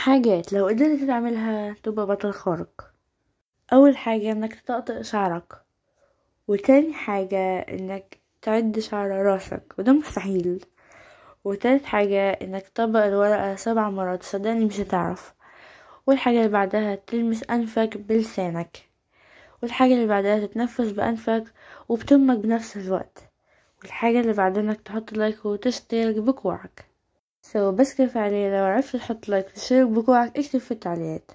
حاجات لو قدرت تعملها تبقى بطل خارق أول حاجة إنك تطقطق شعرك وتاني حاجة إنك تعد شعر راسك وده مستحيل وتالت حاجة إنك تطبق الورقة سبع مرات صدقني مش هتعرف والحاجة اللي بعدها تلمس أنفك بلسانك والحاجة اللي بعدها تتنفس بأنفك وبتمك بنفس الوقت والحاجة اللي بعدها إنك تحط لايك وتشترك بكوعك سو بس كيف علينا وعرفت تحط لايك وشير بكوعك اكتب فت عليات